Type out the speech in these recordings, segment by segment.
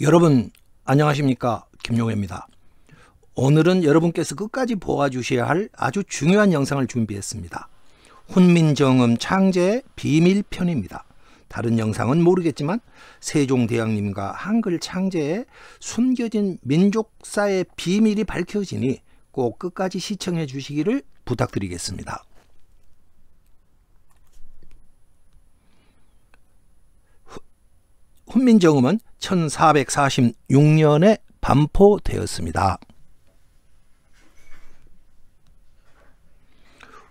여러분 안녕하십니까 김용혜입니다. 오늘은 여러분께서 끝까지 보아주셔야 할 아주 중요한 영상을 준비했습니다. 훈민정음 창제 비밀편입니다. 다른 영상은 모르겠지만 세종대왕님과 한글 창제에 숨겨진 민족사의 비밀이 밝혀지니 꼭 끝까지 시청해 주시기를 부탁드리겠습니다. 훈민정음은 1446년에 반포되었습니다.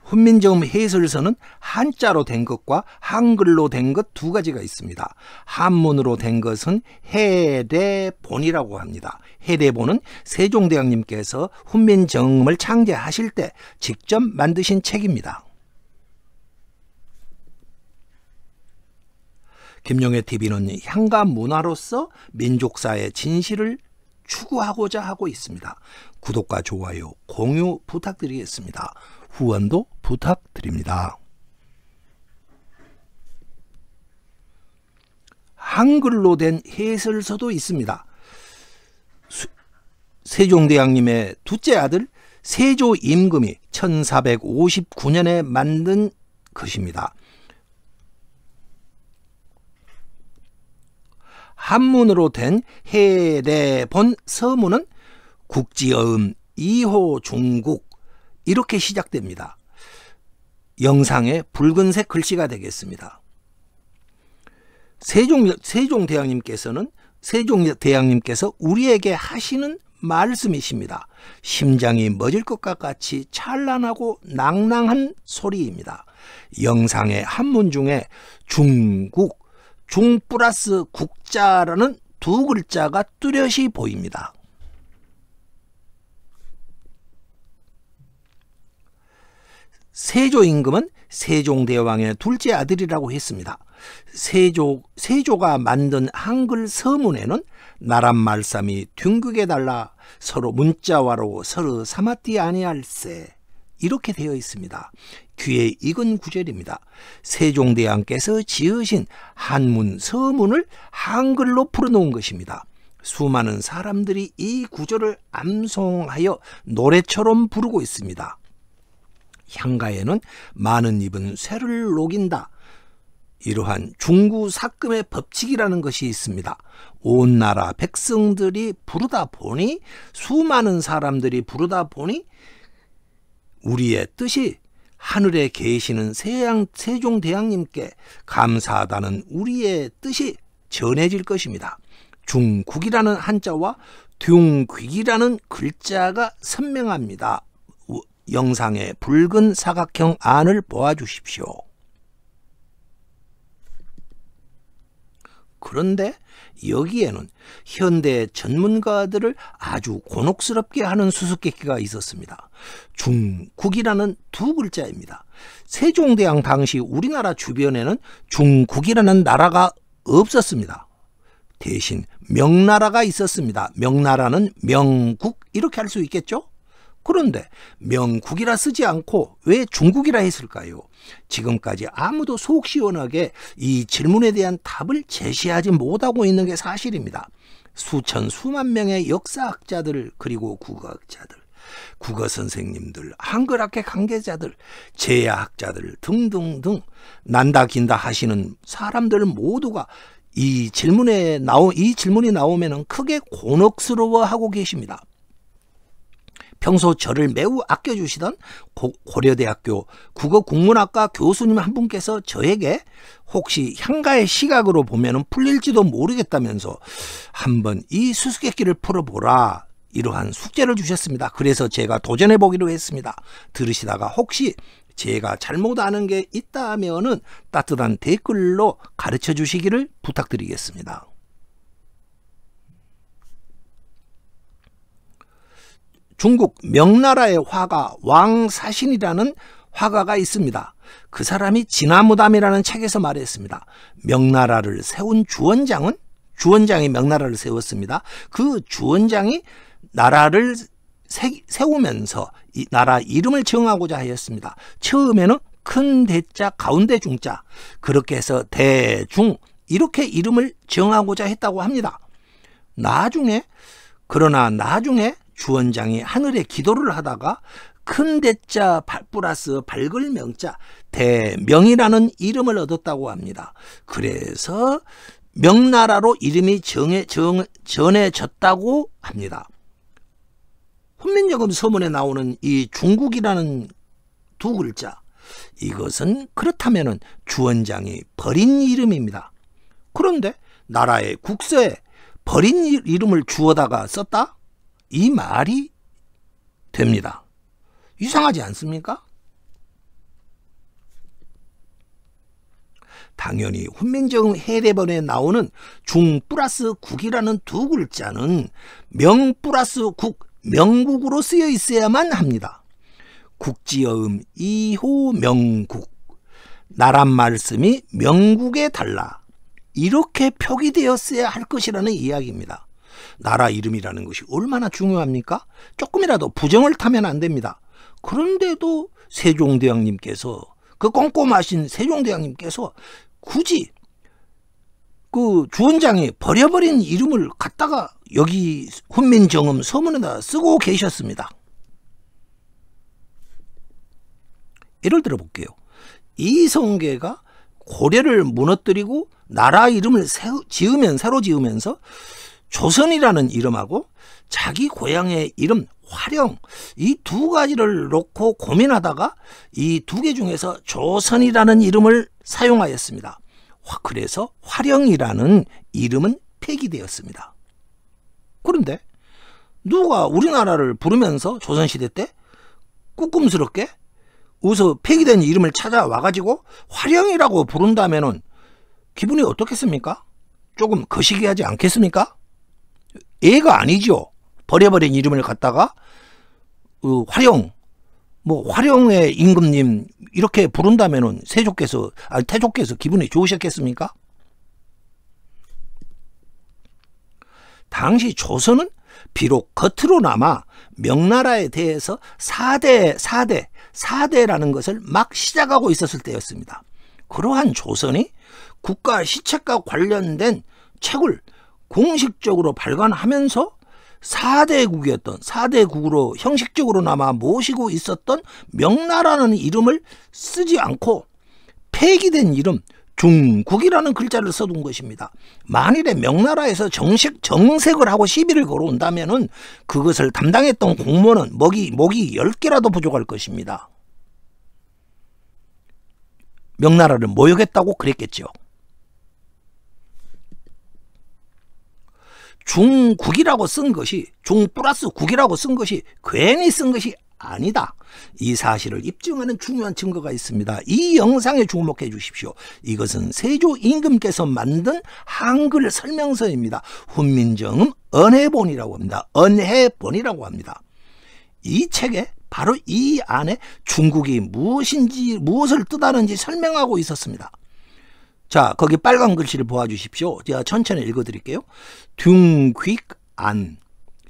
훈민정음 해설서는 한자로 된 것과 한글로 된 것 두 가지가 있습니다. 한문으로 된 것은 해대본이라고 합니다. 해대본은 세종대왕님께서 훈민정음을 창제하실 때 직접 만드신 책입니다. 김영애 TV는 향가 문화로서 민족사의 진실을 추구하고자 하고 있습니다. 구독과 좋아요, 공유 부탁드리겠습니다. 후원도 부탁드립니다. 한글로 된 해설서도 있습니다. 수, 세종대왕님의 둘째 아들 세조 임금이 1459년에 만든 것입니다. 한문으로 된 해대본 서문은 국지어음 2호 중국 이렇게 시작됩니다. 영상에 붉은색 글씨가 되겠습니다. 세종, 세종대왕님께서는 세종대왕님께서 우리에게 하시는 말씀이십니다. 심장이 멎을 것 같이 찬란하고 낭낭한 소리입니다. 영상의 한문 중에 중국 종 플러스 국자라는 두 글자가 뚜렷이 보입니다. 세조 임금은 세종대왕의 둘째 아들이라고 했습니다. 세조, 세조가 만든 한글 서문에는 나란말삼이 둥극에달라 서로 문자와로 서로 삼았디 아니할세 이렇게 되어 있습니다. 귀에 익은 구절입니다. 세종대왕께서 지으신 한문 서문을 한글로 풀어놓은 것입니다. 수많은 사람들이 이 구절을 암송하여 노래처럼 부르고 있습니다. 향가에는 많은 입은 쇠를 녹인다. 이러한 중구 삭금의 법칙이라는 것이 있습니다. 온 나라 백성들이 부르다 보니 수많은 사람들이 부르다 보니 우리의 뜻이 하늘에 계시는 세양, 세종대왕님께 감사하다는 우리의 뜻이 전해질 것입니다. 중국이라는 한자와 둥귀이라는 글자가 선명합니다. 영상의 붉은 사각형 안을 보아주십시오. 그런데 여기에는 현대 전문가들을 아주 곤혹스럽게 하는 수수께끼가 있었습니다. 중국이라는 두 글자입니다. 세종대왕 당시 우리나라 주변에는 중국이라는 나라가 없었습니다. 대신 명나라가 있었습니다. 명나라는 명국 이렇게 할 수 있겠죠? 그런데 명국이라 쓰지 않고 왜 중국이라 했을까요? 지금까지 아무도 속 시원하게 이 질문에 대한 답을 제시하지 못하고 있는 게 사실입니다. 수천 수만 명의 역사학자들 그리고 국어학자들 국어 선생님들, 한글학계 관계자들, 제야학자들 등등등 난다 긴다 하시는 사람들 모두가 이 질문에 나오 이 질문이 나오면은 크게 곤혹스러워하고 계십니다. 평소 저를 매우 아껴주시던 고, 고려대학교 국어국문학과 교수님 한 분께서 저에게 혹시 향가의 시각으로 보면 풀릴지도 모르겠다면서 한번 이 수수께끼를 풀어보라 이러한 숙제를 주셨습니다. 그래서 제가 도전해 보기로 했습니다. 들으시다가 혹시 제가 잘못 아는 게 있다면은 따뜻한 댓글로 가르쳐 주시기를 부탁드리겠습니다. 중국 명나라의 화가 왕사신이라는 화가가 있습니다. 그 사람이 진화무담이라는 책에서 말했습니다. 명나라를 세운 주원장은 주원장이 명나라를 세웠습니다. 그 주원장이 나라를 세, 세우면서 이 나라 이름을 정하고자 하였습니다. 처음에는 큰 대자 가운데 중자 그렇게 해서 대중 이렇게 이름을 정하고자 했다고 합니다. 나중에 그러나 나중에 주원장이 하늘에 기도를 하다가 큰 대자 플러스 밝을 명자 대명이라는 이름을 얻었다고 합니다. 그래서 명나라로 이름이 정해, 정, 전해졌다고 합니다. 훈민여금 서문에 나오는 이 중국이라는 두 글자 이것은 그렇다면 주원장이 버린 이름입니다. 그런데 나라의 국서에 버린 이름을 주어다가 썼다? 이 말이 됩니다. 이상하지 않습니까? 당연히 훈민정 음 해례본에 나오는 중 플러스 국이라는 두 글자는 명 플러스 국, 명국으로 쓰여 있어야만 합니다. 국지어음 이호명국 나란 말씀이 명국에 달라 이렇게 표기되었어야 할 것이라는 이야기입니다. 나라 이름이라는 것이 얼마나 중요합니까? 조금이라도 부정을 타면 안 됩니다. 그런데도 세종대왕님께서 그 꼼꼼하신 세종대왕님께서 굳이 그 주원장이 버려버린 이름을 갖다가 여기 훈민정음 서문에다 쓰고 계셨습니다. 예를 들어 볼게요. 이성계가 고려를 무너뜨리고 나라 이름을 지으면 새로 지으면서 조선이라는 이름하고 자기 고향의 이름 화령 이 두 가지를 놓고 고민하다가 이 두 개 중에서 조선이라는 이름을 사용하였습니다. 그래서 화령이라는 이름은 폐기되었습니다. 그런데 누가 우리나라를 부르면서 조선시대 때 꾹꿈스럽게 우디서 폐기된 이름을 찾아와가지고 화령이라고 부른다면 기분이 어떻겠습니까? 조금 거시기하지 않겠습니까? 애가 아니죠. 버려버린 이름을 갖다가 어, 활용, 뭐 활용의 임금님 이렇게 부른다면은 세조께서 아니 태조께서 기분이 좋으셨겠습니까? 당시 조선은 비록 겉으로나마 명나라에 대해서 4대, 4대, 4대라는 것을 막 시작하고 있었을 때였습니다. 그러한 조선이 국가 시책과 관련된 책을 공식적으로 발간하면서 4대국이었던 4대국으로 형식적으로나마 모시고 있었던 명나라는 이름을 쓰지 않고 폐기된 이름 중국이라는 글자를 써둔 것입니다. 만일에 명나라에서 정식 정색을 하고 시비를 걸어온다면 그것을 담당했던 공무원은 목이, 목이 10개라도 부족할 것입니다. 명나라를 모욕했다고 그랬겠죠. 중국이라고 쓴 것이 중 플러스 국이라고 쓴 것이 괜히 쓴 것이 아니다. 이 사실을 입증하는 중요한 증거가 있습니다. 이 영상에 주목해 주십시오. 이것은 세조 임금께서 만든 한글 설명서입니다. 훈민정음 언해본이라고 합니다. 언해본이라고 합니다. 이 책에 바로 이 안에 중국이 무엇인지 무엇을 뜻하는지 설명하고 있었습니다. 자, 거기 빨간 글씨를 보아주십시오. 제가 천천히 읽어드릴게요. 둥귀안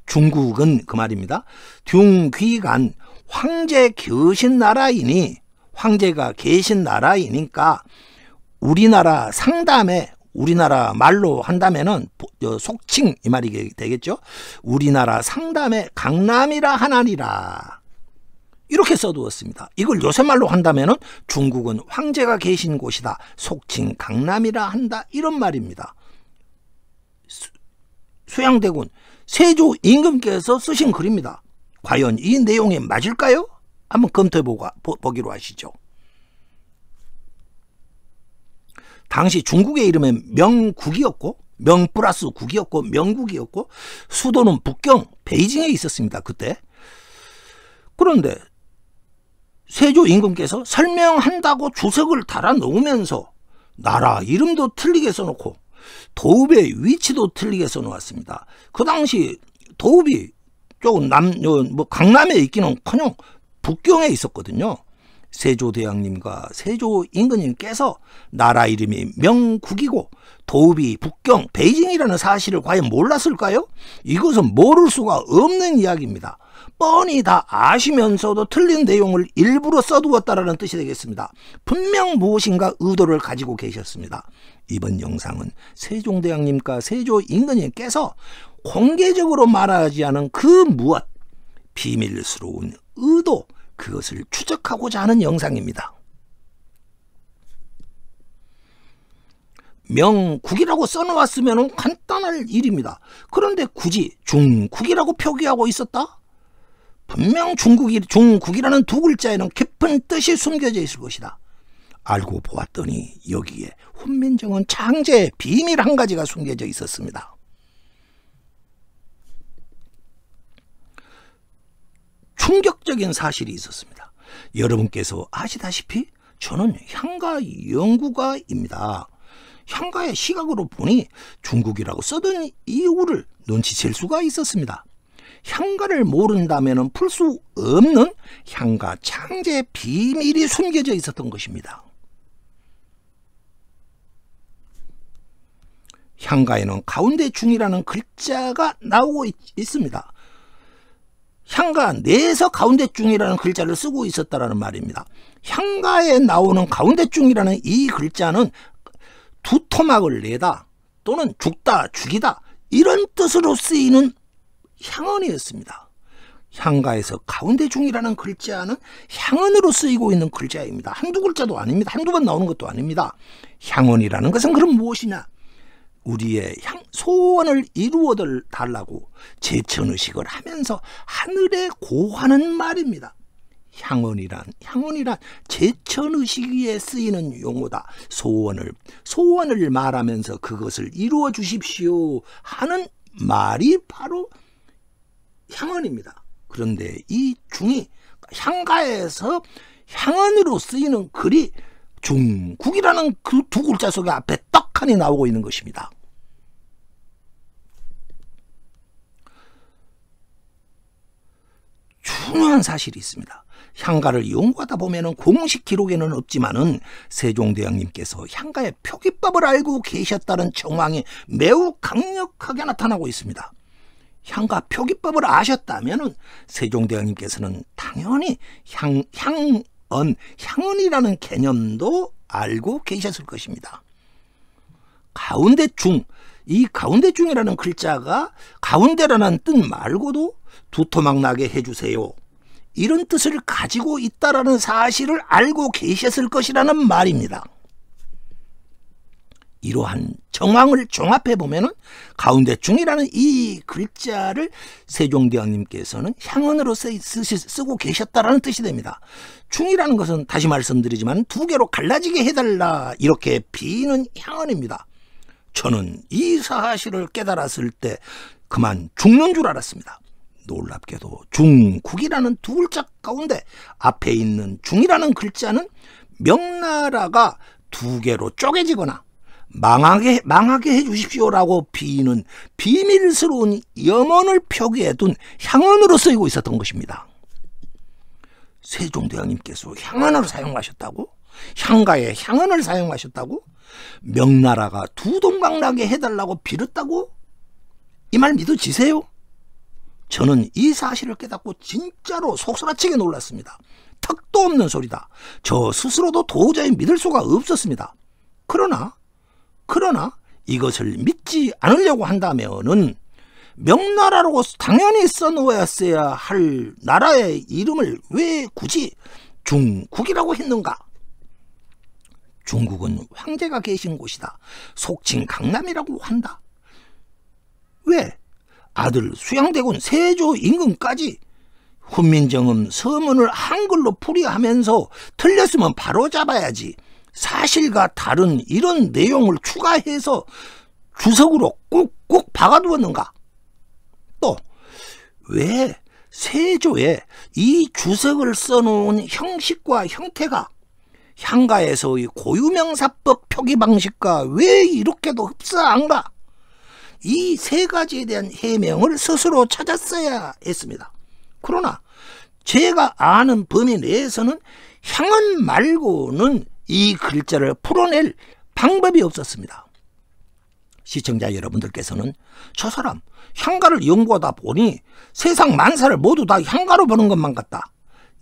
중국은 그 말입니다. 둥귀안 황제 계신 나라이니 황제가 계신 나라이니까 우리나라 상담에 우리나라 말로 한다면은 속칭 이 말이 되겠죠. 우리나라 상담에 강남이라 하나니라. 이렇게 써두었습니다. 이걸 요새 말로 한다면 중국은 황제가 계신 곳이다. 속칭 강남이라 한다. 이런 말입니다. 수, 수양대군 세조 임금께서 쓰신 글입니다. 과연 이 내용에 맞을까요? 한번 검토해 보기로 하시죠. 당시 중국의 이름은 명국이었고 명 플러스 국이었고 명국이었고 수도는 북경 베이징에 있었습니다. 그때. 그런데 세조 임금께서 설명한다고 주석을 달아 놓으면서 나라 이름도 틀리게 써놓고 도읍의 위치도 틀리게 써놓았습니다. 그 당시 도읍이 조금 남, 뭐 강남에 있기는커녕 북경에 있었거든요. 세조대왕님과 세조 임금님께서 나라 이름이 명국이고 도읍이 북경 베이징이라는 사실을 과연 몰랐을까요? 이것은 모를 수가 없는 이야기입니다. 뻔히 다 아시면서도 틀린 내용을 일부러 써두었다라는 뜻이 되겠습니다. 분명 무엇인가 의도를 가지고 계셨습니다. 이번 영상은 세종대왕님과 세조임금님께서 공개적으로 말하지 않은 그 무엇, 비밀스러운 의도, 그것을 추적하고자 하는 영상입니다. 명국이라고 써놓았으면 간단할 일입니다. 그런데 굳이 중국이라고 표기하고 있었다? 분명 중국이, 중국이라는 두 글자에는 깊은 뜻이 숨겨져 있을 것이다. 알고 보았더니 여기에 훈민정은 창제의 비밀 한 가지가 숨겨져 있었습니다. 충격적인 사실이 있었습니다. 여러분께서 아시다시피 저는 향가 연구가입니다. 향가의 시각으로 보니 중국이라고 써둔 이유를 눈치챌 수가 있었습니다. 향가를 모른다면 풀 수 없는 향가 창제 비밀이 숨겨져 있었던 것입니다. 향가에는 가운데 중이라는 글자가 나오고 있, 습니다 향가 내에서 가운데 중이라는 글자를 쓰고 있었다는 말입니다. 향가에 나오는 가운데 중이라는 이 글자는 두토막을 내다 또는 죽다 죽이다 이런 뜻으로 쓰이는 향언이었습니다. 향가에서 가운데 중이라는 글자는 향언으로 쓰이고 있는 글자입니다. 한두 글자도 아닙니다. 한두 번 나오는 것도 아닙니다. 향언이라는 것은 그럼 무엇이냐? 우리의 향, 소원을 이루어 달라고 제천의식을 하면서 하늘에 고하는 말입니다. 향언이란 향언이란 제천의식에 쓰이는 용어다. 소원을 소원을 말하면서 그것을 이루어 주십시오 하는 말이 바로 향언입니다. 그런데 이 중이 향가에서 향언으로 쓰이는 글이 중국이라는 그 두 글자 속에 앞에 떡하니 나오고 있는 것입니다. 중요한 사실이 있습니다. 향가를 연구하다 보면 공식 기록에는 없지만은 세종대왕님께서 향가의 표기법을 알고 계셨다는 정황이 매우 강력하게 나타나고 있습니다. 향과 표기법을 아셨다면 세종대왕님께서는 당연히 향, 향언, 향언이라는 개념도 알고 계셨을 것입니다. 가운데 중, 이 가운데 중이라는 글자가 가운데라는 뜻 말고도 두터막 나게 해주세요. 이런 뜻을 가지고 있다라는 사실을 알고 계셨을 것이라는 말입니다. 이러한 정황을 종합해 보면은 가운데중이라는이 글자를 세종대왕님께서는 향언으로 쓰, 고 계셨다라는 뜻이 됩니다. 중이라는 것은 다시 말씀드리지만 두 개로 갈라지게 해달라 이렇게 비는 향언입니다. 저는 이 사실을 깨달았을 때 그만 죽는 줄 알았습니다. 놀랍게도 중국이라는 두 글자 가운데 앞에 있는 중이라는 글자는 명나라가 두 개로 쪼개지거나 망하게 망하게 해 주십시오라고 비는 비밀스러운 염원을 표기해 둔 향언으로 쓰이고 있었던 것입니다. 세종대왕님께서 향언을 사용하셨다고? 향가에 향언을 사용하셨다고? 명나라가 두 동강나게 해달라고 빌었다고? 이 말 믿어지세요? 저는 이 사실을 깨닫고 진짜로 속수라치게 놀랐습니다. 턱도 없는 소리다. 저 스스로도 도저히 믿을 수가 없었습니다. 그러나 그러나 이것을 믿지 않으려고 한다면은 명나라라고 당연히 써놓았어야 할 나라의 이름을 왜 굳이 중국이라고 했는가? 중국은 황제가 계신 곳이다. 속칭 강남이라고 한다. 왜? 아들 수양대군 세조 임금까지 훈민정음 서문을 한글로 풀이하면서 틀렸으면 바로 잡아야지. 사실과 다른 이런 내용을 추가해서 주석으로 꾹꾹 박아두었는가? 또, 왜 세조에 이 주석을 써놓은 형식과 형태가 향가에서의 고유명사법 표기 방식과 왜 이렇게도 흡사한가? 이 세 가지에 대한 해명을 스스로 찾았어야 했습니다. 그러나 제가 아는 범위 내에서는 향은 말고는 이 글자를 풀어낼 방법이 없었습니다. 시청자 여러분들께서는 저 사람 향가를 연구하다 보니 세상 만사를 모두 다 향가로 보는 것만 같다.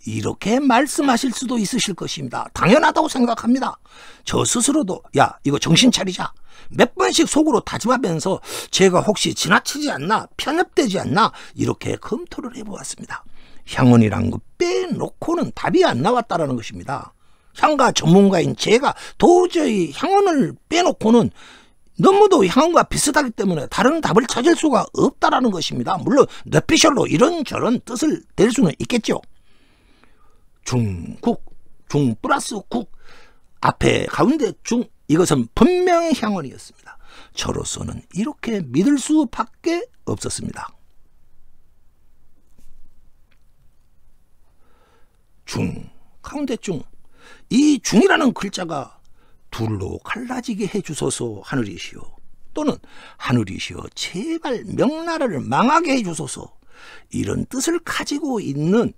이렇게 말씀하실 수도 있으실 것입니다. 당연하다고 생각합니다. 저 스스로도 야 이거 정신 차리자. 몇 번씩 속으로 다짐하면서 제가 혹시 지나치지 않나 편협되지 않나 이렇게 검토를 해보았습니다. 향원이란 거 빼놓고는 답이 안 나왔다라는 것입니다. 향가 전문가인 제가 도저히 향원을 빼놓고는 너무도 향과 비슷하기 때문에 다른 답을 찾을 수가 없다라는 것입니다. 물론 뇌피셜로 이런저런 뜻을 댈 수는 있겠죠. 중국, 중 플러스 국 앞에 가운데 중 이것은 분명히 향언이었습니다. 저로서는 이렇게 믿을 수밖에 없었습니다. 중 가운데 중이 중이라는 글자가 둘로 갈라지게 해주소서 하늘이시여 또는 하늘이시여 제발 명나라를 망하게 해주소서 이런 뜻을 가지고 있는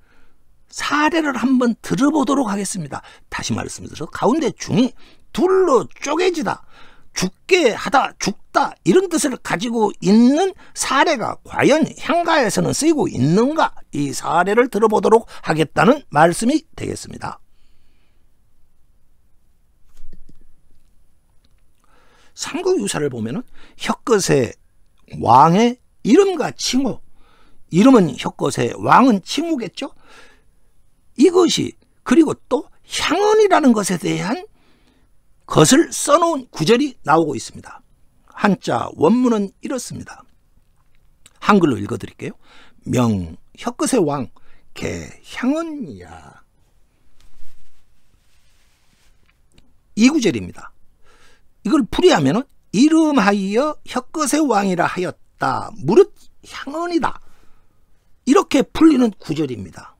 사례를 한번 들어보도록 하겠습니다. 다시 말씀드려서 가운데 중이 둘로 쪼개지다 죽게 하다 죽다 이런 뜻을 가지고 있는 사례가 과연 향가에서는 쓰이고 있는가 이 사례를 들어보도록 하겠다는 말씀이 되겠습니다. 삼국유사를 보면은 혁것의 왕의 이름과 칭호 이름은 혁것의 왕은 칭호겠죠. 이것이 그리고 또 향언이라는 것에 대한 것을 써놓은 구절이 나오고 있습니다. 한자 원문은 이렇습니다. 한글로 읽어드릴게요. 명, 혁것의 왕, 개, 향언이야. 이 구절입니다. 이걸 풀이하면 이름하여 혁거세 왕이라 하였다. 무릇 향언이다. 이렇게 풀리는 구절입니다.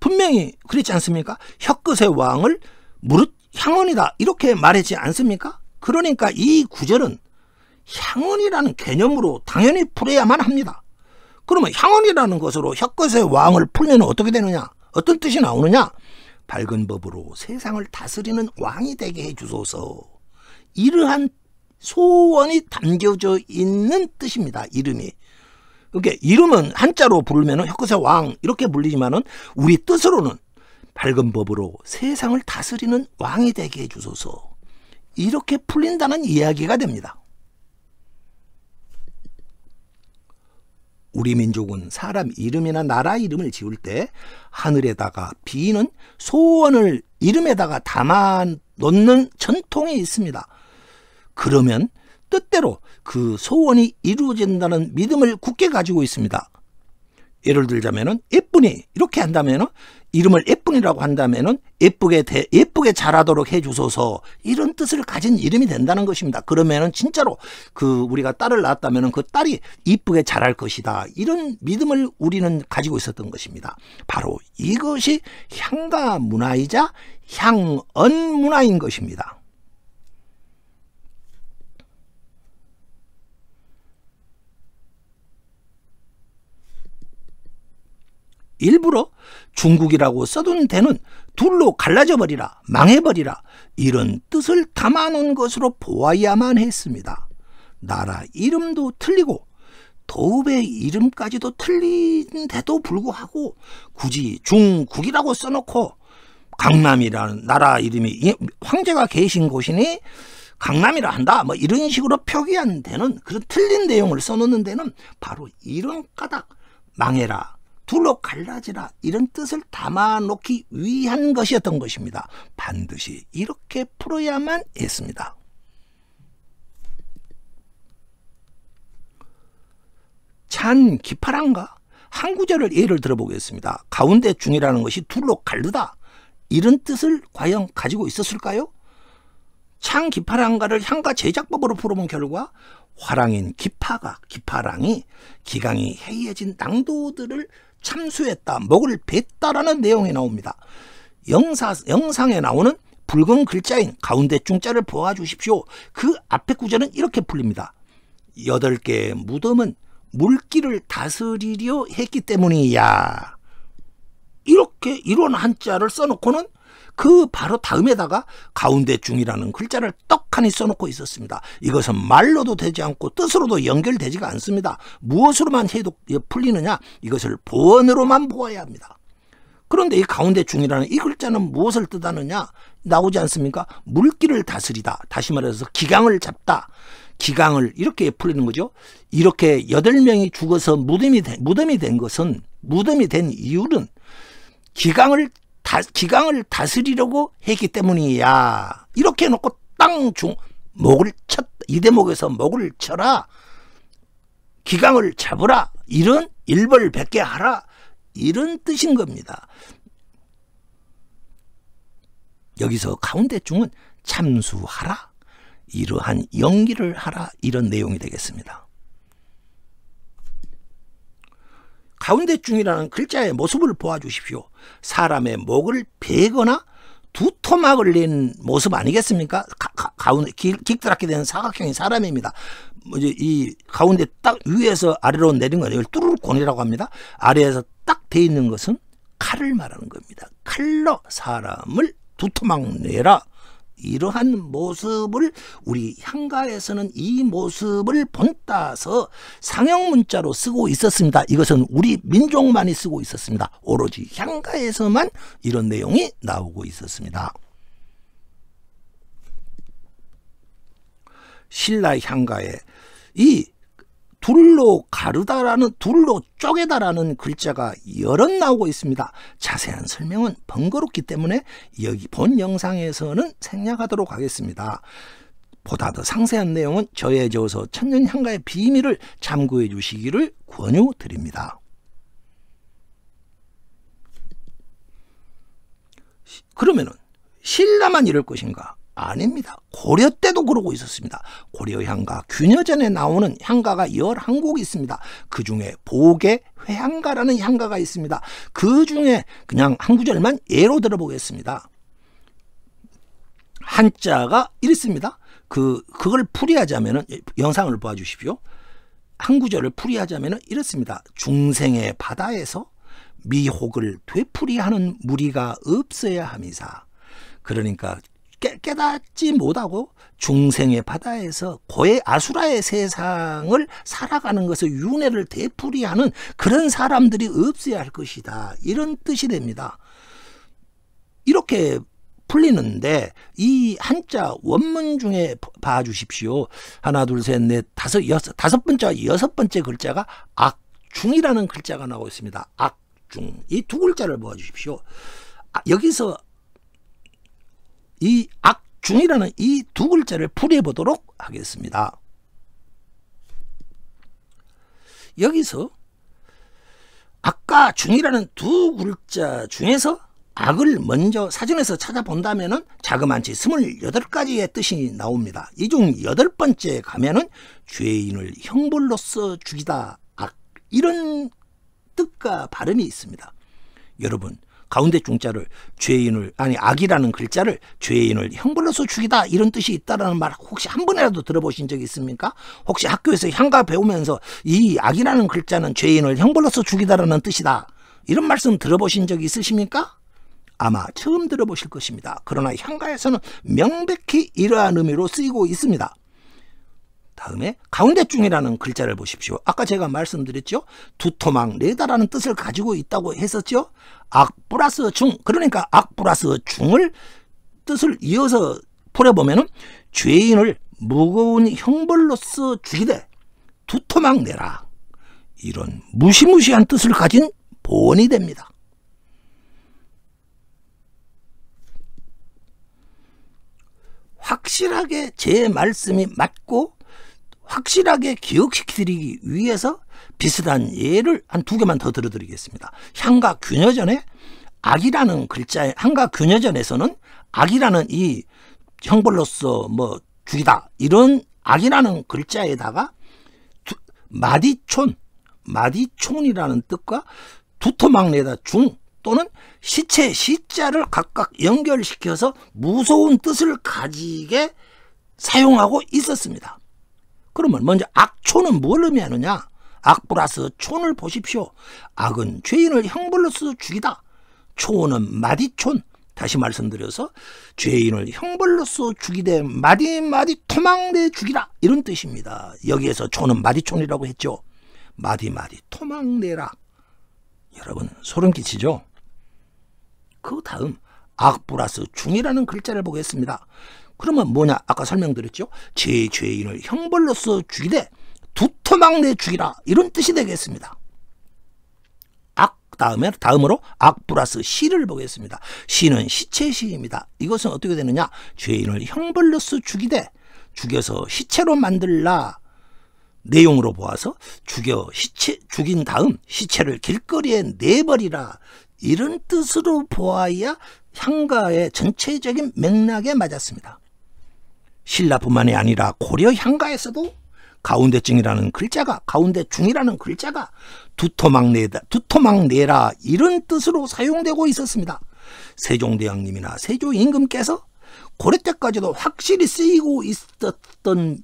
분명히 그렇지 않습니까? 혁거세 왕을 무릇 향언이다. 이렇게 말했지 않습니까? 그러니까 이 구절은 향언이라는 개념으로 당연히 풀어야만 합니다. 그러면 향언이라는 것으로 혁거세 왕을 풀면 어떻게 되느냐? 어떤 뜻이 나오느냐? 밝은 법으로 세상을 다스리는 왕이 되게 해 주소서. 이러한 소원이 담겨져 있는 뜻입니다. 이름이. 그러니까 이름은 한자로 부르면 혁구세 왕 이렇게 불리지만은 우리 뜻으로는 밝은 법으로 세상을 다스리는 왕이 되게 해 주소서. 이렇게 풀린다는 이야기가 됩니다. 우리 민족은 사람 이름이나 나라 이름을 지을 때 하늘에다가 비는 소원을 이름에다가 담아 놓는 전통이 있습니다. 그러면 뜻대로 그 소원이 이루어진다는 믿음을 굳게 가지고 있습니다. 예를 들자면은 예쁘니 이렇게 한다면은 이름을 예쁜이라고 한다면은 예쁘게 대, 예쁘게 자라도록 해주소서 이런 뜻을 가진 이름이 된다는 것입니다. 그러면은 진짜로 그 우리가 딸을 낳았다면은 그 딸이 이쁘게 자랄 것이다 이런 믿음을 우리는 가지고 있었던 것입니다. 바로 이것이 향가 문화이자 향언 문화인 것입니다. 일부러 중국이라고 써둔 대는 둘로 갈라져 버리라 망해 버리라 이런 뜻을 담아놓은 것으로 보아야만 했습니다. 나라 이름도 틀리고 도읍의 이름까지도 틀린데도 불구하고 굳이 중국이라고 써놓고 강남이라는 나라 이름이 예, 황제가 계신 곳이니 강남이라 한다 뭐 이런 식으로 표기한 데는 그런 틀린 내용을 써놓는 데는 바로 이런 까닭 망해라 둘로 갈라지라 이런 뜻을 담아놓기 위한 것이었던 것입니다. 반드시 이렇게 풀어야만 했습니다. 찬 기파란가 한 구절을 예를 들어보겠습니다. 가운데 중이라는 것이 둘로 갈르다 이런 뜻을 과연 가지고 있었을까요? 창 기파랑가를 향가 제작법으로 풀어본 결과 화랑인 기파가 기파랑이 기강이 해이해진 낭도들을 참수했다, 목을 뱉다라는 내용이 나옵니다. 영사, 영상에 나오는 붉은 글자인 가운데 중자를 보아주십시오. 그 앞에 구절은 이렇게 풀립니다. 여덟 개의 무덤은 물기를 다스리려 했기 때문이야. 이렇게 이런 한자를 써놓고는 그 바로 다음에다가 가운데 중이라는 글자를 떡하니 써놓고 있었습니다. 이것은 말로도 되지 않고 뜻으로도 연결되지가 않습니다. 무엇으로만 해독, 풀리느냐? 이것을 보언으로만 보아야 합니다. 그런데 이 가운데 중이라는 이 글자는 무엇을 뜻하느냐? 나오지 않습니까? 물기를 다스리다. 다시 말해서 기강을 잡다. 기강을 이렇게 풀리는 거죠. 이렇게 여덟 명이 죽어서 무덤이 된, 무덤이 된 것은 무덤이 된 이유는 기강을 다, 기강을 다스리려고 했기 때문이야. 이렇게 해놓고 땅 중, 목을 쳤, 이 대목에서 목을 쳐라. 기강을 잡으라. 이런 일벌백계 하라. 이런 뜻인 겁니다. 여기서 가운데 중은 참수하라. 이러한 연기를 하라. 이런 내용이 되겠습니다. 가운데중이라는 글자의 모습을 보아주십시오. 사람의 목을 베거나 두토막을 낸 모습 아니겠습니까? 가, 가 운데 길드락게 되 사각형이 사람입니다. 뭐 이제 이 가운데 딱 위에서 아래로 내린 건 이걸 뚜루곤이라고 합니다. 아래에서 딱 돼 있는 것은 칼을 말하는 겁니다. 칼로 사람을 두토막 내라. 이러한 모습을 우리 향가에서는 이 모습을 본따서 상형 문자로 쓰고 있었습니다. 이것은 우리 민족만이 쓰고 있었습니다. 오로지 향가에서만 이런 내용이 나오고 있었습니다. 신라 향가에 이 둘로 가르다라는 둘로 쪼개다라는 글자가 여럿 나오고 있습니다. 자세한 설명은 번거롭기 때문에 여기 본 영상에서는 생략하도록 하겠습니다. 보다 더 상세한 내용은 저에 저서 천년향가의 비밀을 참고해 주시기를 권유드립니다. 그러면은 신라만 이럴 것인가? 아닙니다. 고려 때도 그러고 있었습니다. 고려 향가, 균여전에 나오는 향가가 1 1곡 있습니다. 그 중에 보계 회향가라는 향가가 있습니다. 그 중에 그냥 한 구절만 예로 들어보겠습니다. 한자가 이렇습니다. 그, 그걸 풀이하자면, 영상을 봐주십시오. 한 구절을 풀이하자면 이렇습니다. 중생의 바다에서 미혹을 되풀이하는 무리가 없어야 함이사. 그러니까 깨, 닫지 못하고 중생의 바다에서 고의 아수라의 세상을 살아가는 것을 윤회를 되풀이하는 그런 사람들이 없어야 할 것이다. 이런 뜻이 됩니다. 이렇게 풀리는데 이 한자 원문 중에 봐주십시오. 하나 둘 셋 넷 다섯 여섯 다섯 번째 여섯 번째 글자가 악중이라는 글자가 나오고 있습니다. 악중 이 두 글자를 보아주십시오. 아, 여기서 이 악중이라는 이 두 글자를 풀이해 보도록 하겠습니다. 여기서 악과 중이라는 두 글자 중에서 악을 먼저 사전에서 찾아본다면 자그만치 28가지의 뜻이 나옵니다. 이 중 여덟 번째 가면은 죄인을 형벌로써 죽이다 악 이런 뜻과 발음이 있습니다. 여러분 가운데 중자를 죄인을 아니 악이라는 글자를 죄인을 형벌로서 죽이다 이런 뜻이 있다라는 말 혹시 한 번이라도 들어보신 적 있습니까? 혹시 학교에서 향가 배우면서 이 악이라는 글자는 죄인을 형벌로서 죽이다라는 뜻이다 이런 말씀 들어보신 적 있으십니까? 아마 처음 들어보실 것입니다. 그러나 향가에서는 명백히 이러한 의미로 쓰이고 있습니다. 다음에 가운데중이라는 글자를 보십시오. 아까 제가 말씀드렸죠. 두토막 내다라는 뜻을 가지고 있다고 했었죠. 악 플러스 중 그러니까 악 플러스 중을 뜻을 이어서 풀어보면 죄인을 무거운 형벌로서 죽이되 두토막 내라. 이런 무시무시한 뜻을 가진 보언이 됩니다. 확실하게 제 말씀이 맞고 확실하게 기억시키기 드리 위해서 비슷한 예를 한 두 개만 더 들어드리겠습니다. 향과 균여전에 악이라는 글자의 향과 균여전에서는 악이라는 이 형벌로서 뭐 죽이다 이런 악이라는 글자에다가 두, 마디촌 마디촌이라는 뜻과 두토막내다 중 또는 시체 시자를 각각 연결시켜서 무서운 뜻을 가지게 사용하고 있었습니다. 그러면 먼저 악초는 뭘 의미하느냐? 악 플러스 촌을 보십시오. 악은 죄인을 형 플러스 죽이다. 초는 마디촌. 다시 말씀드려서 죄인을 형벌로서 죽이되 마디마디 토망대 죽이라 이런 뜻입니다. 여기에서 초는 마디촌이라고 했죠. 마디마디 토망대라. 여러분 소름 끼치죠? 그 다음 악 플러스 중이라는 글자를 보겠습니다. 그러면 뭐냐? 아까 설명드렸죠? 제 죄인을 형벌로서 죽이되 두터막내 죽이라 이런 뜻이 되겠습니다. 악 다음에 다음으로 악 플러스 시를 보겠습니다. 시는 시체 시입니다. 이것은 어떻게 되느냐? 죄인을 형벌로서 죽이되 죽여서 시체로 만들라 내용으로 보아서 죽여 시체 죽인 다음 시체를 길거리에 내버리라 이런 뜻으로 보아야 향가의 전체적인 맥락에 맞았습니다. 신라뿐만이 아니라 고려 향가에서도 가운데증이라는 글자가 가운데중이라는 글자가 두토막내다 두토막내라 이런 뜻으로 사용되고 있었습니다. 세종대왕님이나 세조 임금께서 고려 때까지도 확실히 쓰이고 있었던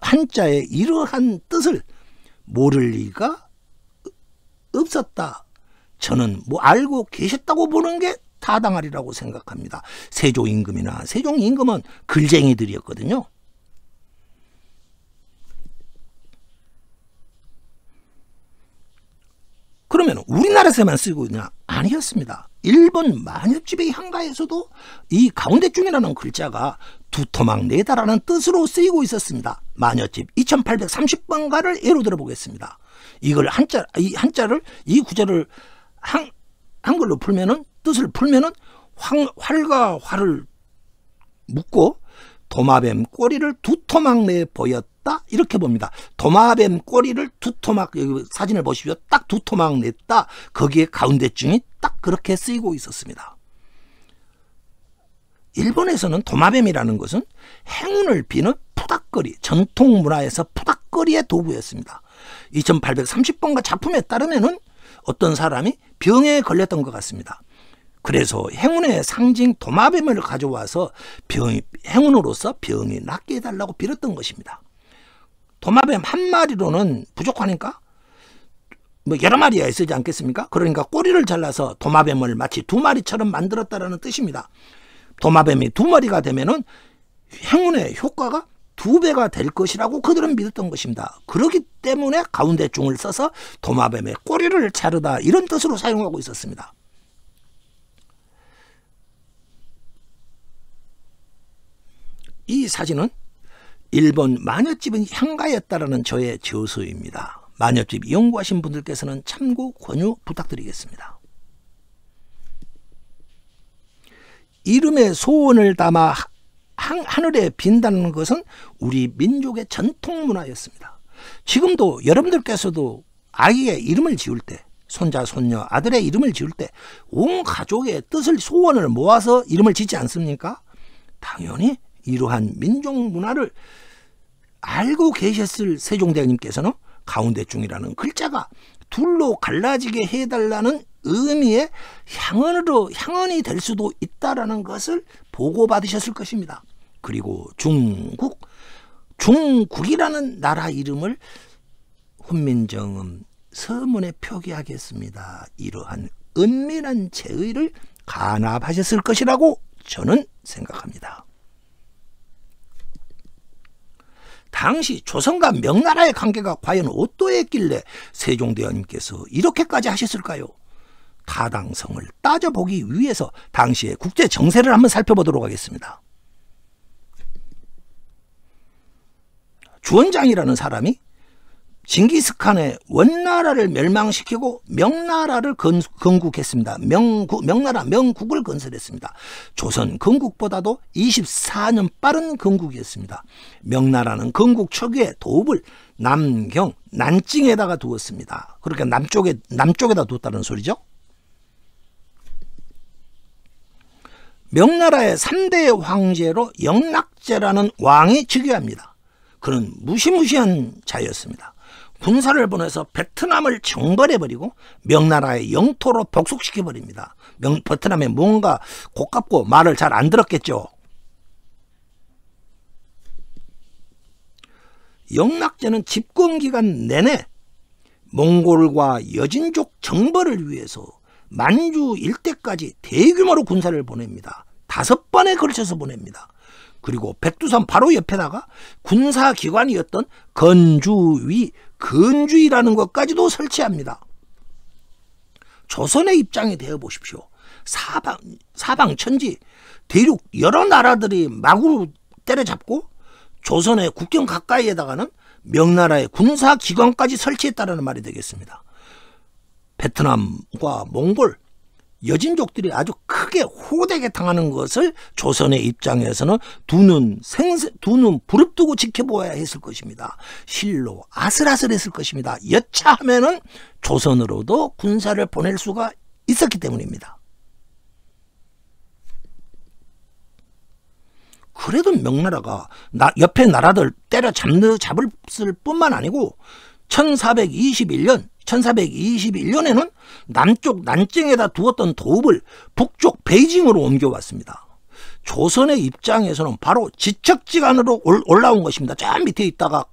한자의 이러한 뜻을 모를 리가 없었다. 저는 뭐 알고 계셨다고 보는 게 타당하리라고 생각합니다. 세조 임금이나 세종 임금은 글쟁이들이었거든요. 그러면 우리나라에서만 쓰고 있냐? 아니었습니다. 일본 만엽집의 한가에서도 이 가운데쯤이라는 글자가 두터망 네다라는 뜻으로 쓰이고 있었습니다. 만엽집 2830번가를 예로 들어보겠습니다. 이걸 한자, 이 한자를, 이 구절을 한, 한글로 풀면은 뜻을 풀면은 황, 활과 활을 묶고 도마뱀 꼬리를 두 토막 내 보였다 이렇게 봅니다. 도마뱀 꼬리를 두 토막 사진을 보시면 딱두 토막 냈다 거기에 가운데쯤이 딱 그렇게 쓰이고 있었습니다. 일본에서는 도마뱀이라는 것은 행운을 비는 푸닥거리 전통 문화에서 푸닥거리의 도구였습니다. 2830번가 작품에 따르면은 어떤 사람이 병에 걸렸던 것 같습니다. 그래서 행운의 상징 도마뱀을 가져와서 병이, 행운으로서 병이 낫게 해달라고 빌었던 것입니다. 도마뱀 한 마리로는 부족하니까 뭐 여러 마리가 있지 으 않겠습니까? 그러니까 꼬리를 잘라서 도마뱀을 마치 두 마리처럼 만들었다라는 뜻입니다. 도마뱀이 두 마리가 되면은 행운의 효과가 두 배가 될 것이라고 그들은 믿었던 것입니다. 그렇기 때문에 가운데 중을 써서 도마뱀의 꼬리를 자르다 이런 뜻으로 사용하고 있었습니다. 이 사진은 일본 마녀집은 향가였다라는 저의 저서입니다. 마녀집 연구하신 분들께서는 참고 권유 부탁드리겠습니다. 이름의 소원을 담아 하늘에 빈다는 것은 우리 민족의 전통 문화였습니다. 지금도 여러분들께서도 아이의 이름을 지을 때 손자, 손녀, 아들의 이름을 지을 때 온 가족의 뜻을, 소원을 모아서 이름을 짓지 않습니까? 당연히 이러한 민족 문화를 알고 계셨을 세종대왕님께서는 가운데중이라는 글자가 둘로 갈라지게 해달라는 의미의 향언으로 향언이 될 수도 있다라는 것을 보고받으셨을 것입니다. 그리고 중국 중국이라는 나라 이름을 훈민정음 서문에 표기하겠습니다. 이러한 은밀한 제의를 간합하셨을 것이라고 저는 생각합니다. 당시 조선과 명나라의 관계가 과연 어떠했길래 세종대왕님께서 이렇게까지 하셨을까요? 타당성을 따져보기 위해서 당시의 국제 정세를 한번 살펴보도록 하겠습니다. 주원장이라는 사람이 징기스칸의 원나라를 멸망시키고 명나라를 건, 건국했습니다. 명구, 명나라 명국을 건설했습니다. 조선 건국보다도 24년 빠른 건국이었습니다. 명나라는 건국 초기에 도읍을 남경 난징에다가 두었습니다. 그렇게 남쪽에 남쪽에다 뒀다는 소리죠. 명나라의 3대 황제로 영락제라는 왕이 즉위합니다. 그는 무시무시한 자였습니다. 군사를 보내서 베트남을 정벌해버리고 명나라의 영토로 복속시켜버립니다. 명, 베트남에 뭔가 고깝고 말을 잘 안 들었겠죠. 영락제는 집권기간 내내 몽골과 여진족 정벌을 위해서 만주 일대까지 대규모로 군사를 보냅니다. 다섯 번에 걸쳐서 보냅니다. 그리고 백두산 바로 옆에다가 군사기관이었던 건주위, 건주위라는 것까지도 설치합니다. 조선의 입장이 되어 보십시오. 사방, 사방천지, 대륙 여러 나라들이 마구 때려잡고 조선의 국경 가까이에다가는 명나라의 군사기관까지 설치했다는 말이 되겠습니다. 베트남과 몽골, 여진족들이 아주 크게 호되게 당하는 것을 조선의 입장에서는 두눈 생세 두눈 부릅뜨고 지켜보아야 했을 것입니다. 실로 아슬아슬했을 것입니다. 여차하면은 조선으로도 군사를 보낼 수가 있었기 때문입니다. 그래도 명나라가 나, 옆에 나라들 때려 잡는 잡을 뿐만 아니고 1421년 1421년에는 남쪽 난쟁에다 두었던 도읍을 북쪽 베이징으로 옮겨왔습니다. 조선의 입장에서는 바로 지척지간으로 올라온 것입니다. 저 밑에 있다가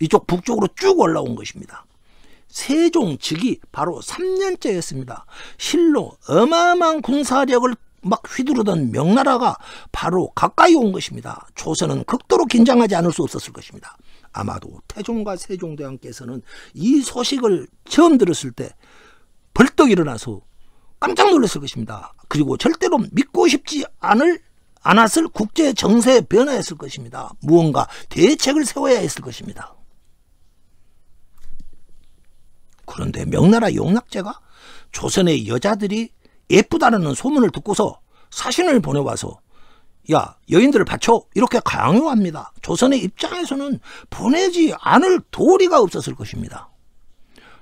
이쪽 북쪽으로 쭉 올라온 것입니다. 세종 즉위 바로 3년째였습니다. 실로 어마어마한 군사력을 막 휘두르던 명나라가 바로 가까이 온 것입니다. 조선은 극도로 긴장하지 않을 수 없었을 것입니다. 아마도 태종과 세종대왕께서는 이 소식을 처음 들었을 때 벌떡 일어나서 깜짝 놀랐을 것입니다. 그리고 절대로 믿고 싶지 않을 않았을 국제 정세의 변화였을 것입니다. 무언가 대책을 세워야 했을 것입니다. 그런데 명나라 용납제가 조선의 여자들이 예쁘다는 소문을 듣고서 사신을 보내와서 야 여인들을 바쳐 이렇게 강요합니다. 조선의 입장에서는 보내지 않을 도리가 없었을 것입니다.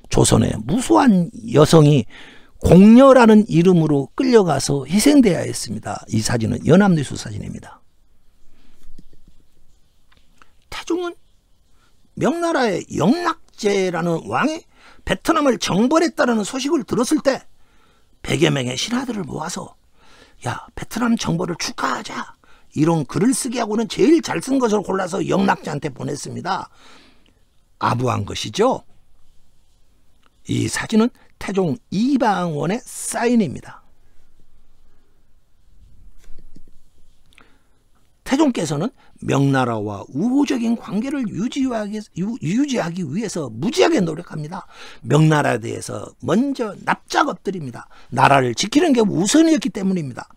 조선의 무수한 여성이 공녀라는 이름으로 끌려가서 희생돼야 했습니다. 이 사진은 연합뉴스 사진입니다. 태종은 명나라의 영락제라는 왕이 베트남을 정벌했다는 소식을 들었을 때 100여 명의 신하들을 모아서 야 베트남 정벌를 축하하자 이런 글을 쓰게하고는 제일 잘 쓴 것을 골라서 영락자한테 보냈습니다. 아부한 것이죠. 이 사진은 태종 이방원의 사인입니다. 태종께서는 명나라와 우호적인 관계를 유지하기, 유, 유지하기 위해서 무지하게 노력합니다. 명나라에 대해서 먼저 납작 엎드립니다. 나라를 지키는 게 우선이었기 때문입니다.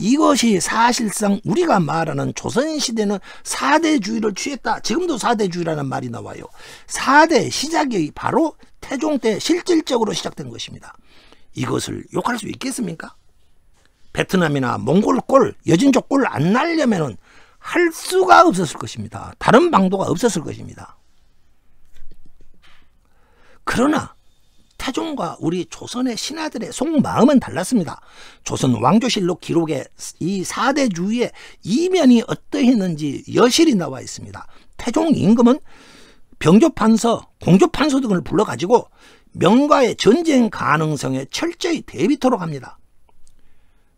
이것이 사실상 우리가 말하는 조선시대는 사대주의를 취했다. 지금도 사대주의라는 말이 나와요. 사대 시작이 바로 태종 때 실질적으로 시작된 것입니다. 이것을 욕할 수 있겠습니까? 베트남이나 몽골 꼴, 여진족 꼴안날려면 할 수가 없었을 것입니다. 다른 방도가 없었을 것입니다. 그러나 태종과 우리 조선의 신하들의 속마음은 달랐습니다. 조선 왕조실록 기록에 이사대주의의 이면이 어떠했는지 여실히 나와 있습니다. 태종 임금은 병조판서, 공조판서 등을 불러가지고 명과의 전쟁 가능성에 철저히 대비토록 합니다.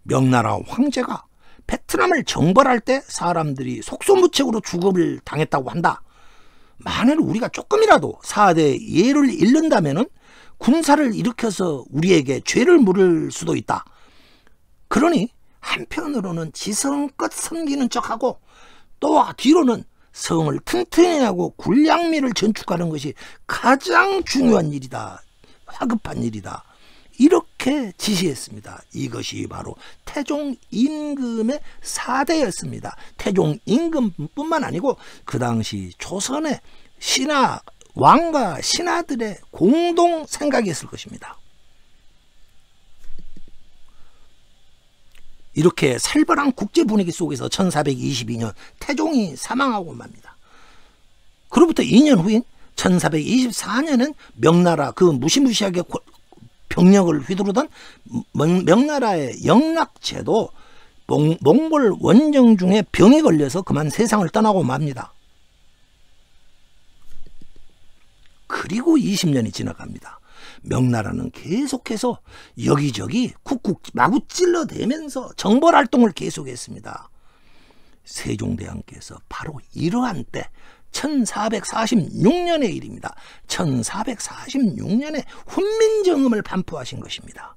명나라 황제가 베트남을 정벌할 때 사람들이 속수무책으로 죽음을 당했다고 한다. 만일 우리가 조금이라도 사대 의 예를 잃는다면 군사를 일으켜서 우리에게 죄를 물을 수도 있다. 그러니 한편으로는 지성껏 섬기는 척하고 또 뒤로는 성을 튼튼히 하고 군량미를 전축하는 것이 가장 중요한 일이다. 화급한 일이다. 이렇게 지시했습니다. 이것이 바로 태종 임금의 사대였습니다. 태종 임금뿐만 아니고 그 당시 조선의 신하 왕과 신하들의 공동 생각이었을 것입니다. 이렇게 살벌한 국제 분위기 속에서 1422년 태종이 사망하고 맙니다. 그로부터 2년 후인 1424년은 명나라 그 무시무시하게 병력을 휘두르던 명나라의 영락제도 몽, 몽골 원정 중에 병에 걸려서 그만 세상을 떠나고 맙니다. 그리고 20년이 지나갑니다. 명나라는 계속해서 여기저기 쿡쿡 마구 찔러대면서 정벌 활동을 계속했습니다. 세종대왕께서 바로 이러한 때 1446년의 일입니다. 1446년에 훈민정음을 반포하신 것입니다.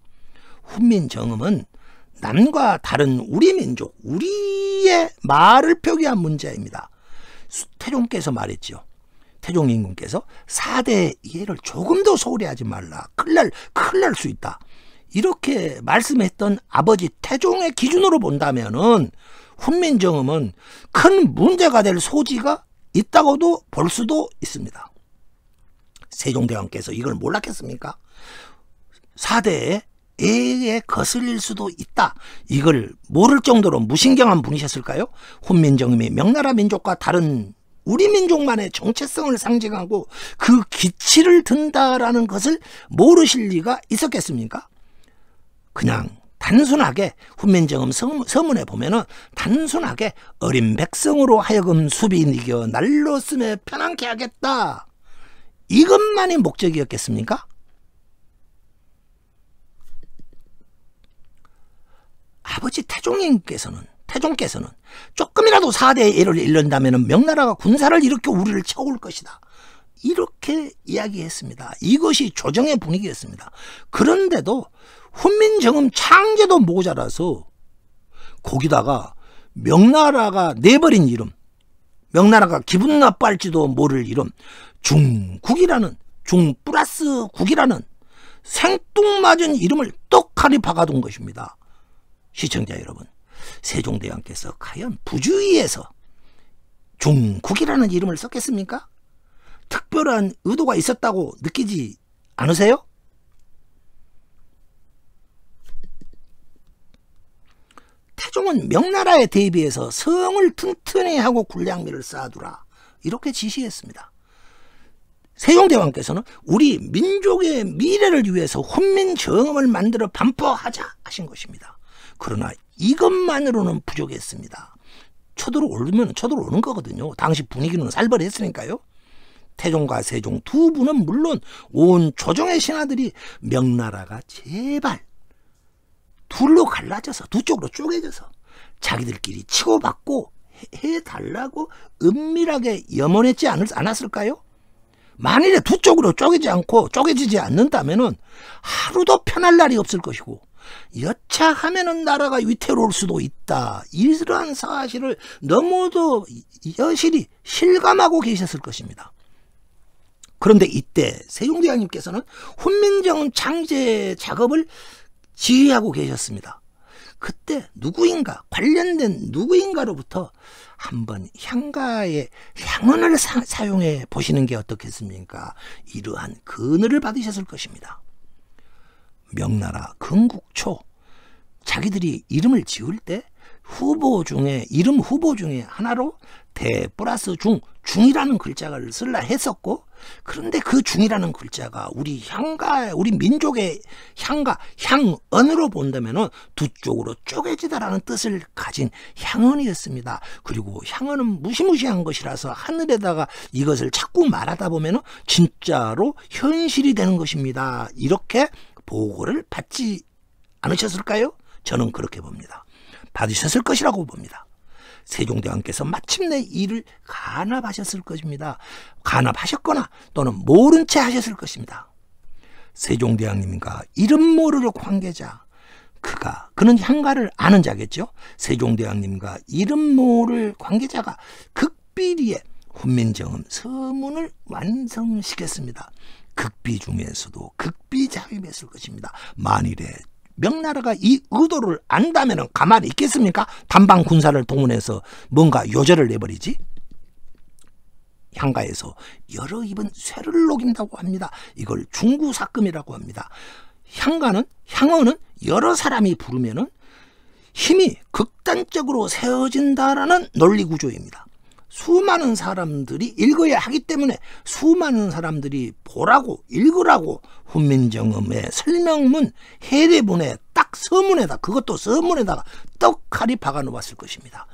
훈민정음은 남과 다른 우리 민족, 우리의 말을 표기한 문제입니다 태종께서 말했지요. 태종 임금께서 4대 이해를 조금 도 소홀히 하지 말라. 큰일 날, 큰일 날 수 있다. 이렇게 말씀했던 아버지 태종의 기준으로 본다면 훈민정음은 큰 문제가 될 소지가 있다고도 볼 수도 있습니다. 세종대왕께서 이걸 몰랐겠습니까? 사대에 애에 거슬릴 수도 있다. 이걸 모를 정도로 무신경한 분이셨을까요? 훈민정음이 명나라 민족과 다른 우리 민족만의 정체성을 상징하고 그 기치를 든다라는 것을 모르실 리가 있었겠습니까? 그냥 단순하게 훈민정음 서문에 보면은 단순하게 어린 백성으로 하여금 수비인 이겨 날로 쓰며 편안케 하겠다. 이것만이 목적이었겠습니까? 아버지 태종인께서는 태종께서는 조금이라도 사대의 예를 잃는다면 명나라가 군사를 일으켜 우리를 쳐올 것이다. 이렇게 이야기했습니다. 이것이 조정의 분위기였습니다. 그런데도 훈민정음 창제도 모자라서 거기다가 명나라가 내버린 이름, 명나라가 기분 나빠할지도 모를 이름, 중국이라는, 중 플러스 국이라는 생뚱맞은 이름을 떡하니 박아둔 것입니다. 시청자 여러분, 세종대왕께서 과연 부주의에서 중국이라는 이름을 썼겠습니까? 특별한 의도가 있었다고 느끼지 않으세요? 태종은 명나라에 대비해서 성을 튼튼히 하고 군량미를 쌓아두라 이렇게 지시했습니다. 세종대왕께서는 우리 민족의 미래를 위해서 훈민정음을 만들어 반포하자 하신 것입니다. 그러나 이것만으로는 부족했습니다. 쳐들어오면 쳐들어오는 거거든요. 당시 분위기는 살벌했으니까요. 태종과 세종 두 분은 물론 온 조정의 신하들이 명나라가 제발 둘로 갈라져서 두 쪽으로 쪼개져서 자기들끼리 치고받고 해달라고 은밀하게 염원했지 않았을까요? 만일에 두 쪽으로 쪼개지 않고 쪼개지지 않는다면 하루도 편할 날이 없을 것이고 여차하면은 나라가 위태로울 수도 있다. 이러한 사실을 너무도 여실히 실감하고 계셨을 것입니다. 그런데 이때 세종대왕님께서는 훈민정 창제 작업을 지휘하고 계셨습니다. 그때 누구인가 관련된 누구인가로부터 한번 향가의 향원을 사, 용해 보시는 게 어떻겠습니까? 이러한 그늘을 받으셨을 것입니다. 명나라 금국초 자기들이 이름을 지을 때 후보 중에 이름 후보 중에 하나로 대 플러스 중 중이라는 글자를 쓸라 했었고 그런데 그 중이라는 글자가 우리 향가 우리 민족의 향가 향언으로 본다면은 두 쪽으로 쪼개지다라는 뜻을 가진 향언이었습니다. 그리고 향언은 무시무시한 것이라서 하늘에다가 이것을 자꾸 말하다 보면은 진짜로 현실이 되는 것입니다. 이렇게 보고를 받지 않으셨을까요? 저는 그렇게 봅니다. 받으셨을 것이라고 봅니다. 세종대왕께서 마침내 이를 간합하셨을 것입니다. 간합하셨거나 또는 모른 채 하셨을 것입니다. 세종대왕님과 이름 모르는 관계자 그가 그는 향가를 아는 자겠죠. 세종대왕님과 이름 모를 관계자가 극비리에 훈민정음 서문을 완성시켰습니다. 극비 중에서도 극비자임했을 것입니다. 만일에 명나라가 이 의도를 안다면 가만히 있겠습니까? 단방 군사를 동원해서 뭔가 요절을 내버리지? 향가에서 여러 입은 쇠를 녹인다고 합니다. 이걸 중구사금이라고 합니다. 향가는 향어는 여러 사람이 부르면 힘이 극단적으로 세워진다라는 논리 구조입니다. 수많은 사람들이 읽어야 하기 때문에 수많은 사람들이 보라고 읽으라고 훈민정음의 설명문 해례본에 딱 서문에다 그것도 서문에다가 떡하리 박아 놓았을 것입니다.